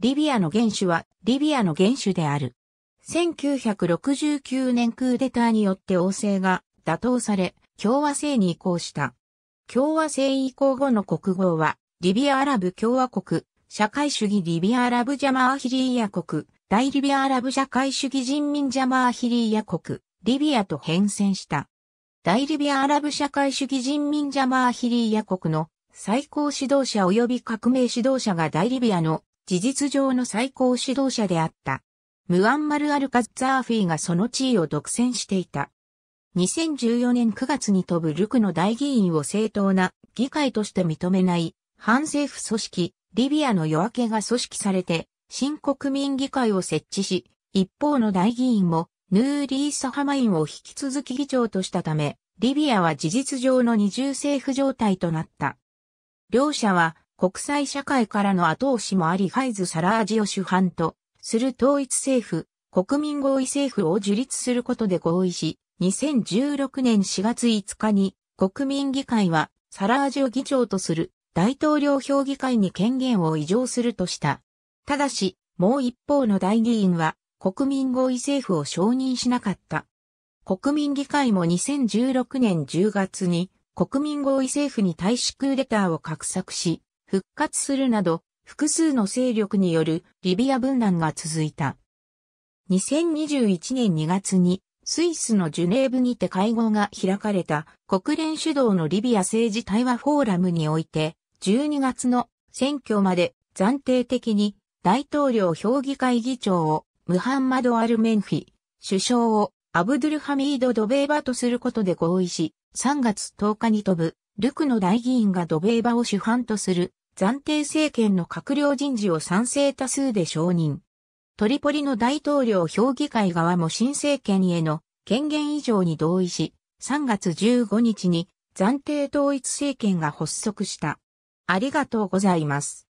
リビアの原種は、リビアの原種である。1969年クーデターによって王政が打倒され、共和制に移行した。共和制移行後の国号は、リビアアラブ共和国、社会主義リビアアラブジャマーヒリーヤ国、大リビアアラブ社会主義人民ジャマーヒリーヤ国、リビアと変遷した。大リビアアラブ社会主義人民ジャマーヒリーヤ国の最高指導者及び革命指導者が大リビアの事実上の最高指導者であった。ムアンマル・アルカッザーフィーがその地位を独占していた。2014年9月に飛ぶルクの大議員を正当な議会として認めない反政府組織リビアの夜明けが組織されて新国民議会を設置し、一方の大議員もヌーリー・サハマインを引き続き議長としたため、リビアは事実上の二重政府状態となった。両者は国際社会からの後押しもありハイズ・サラージを主犯とする統一政府、国民合意政府を樹立することで合意し、2016年4月5日に国民議会はサラージを議長とする大統領評議会に権限を移譲するとした。ただし、もう一方の大議員は国民合意政府を承認しなかった。国民議会も2016年10月に国民合意政府に対しクーデターを画策し、復活するなど、複数の勢力によるリビア分断が続いた。2021年2月にスイスのジュネーブにて会合が開かれた国連主導のリビア政治対話フォーラムにおいて12月の選挙まで暫定的に大統領評議会議長をムハンマド・アルメンフィ、首相をアブドゥルハミード・ドベーバとすることで合意し、3月10日に飛ぶ、ルクの大議員がドベーバを主犯とする暫定政権の閣僚人事を賛成多数で承認。トリポリの大統領評議会側も新政権への権限以上に同意し、3月15日に暫定統一政権が発足した。ありがとうございます。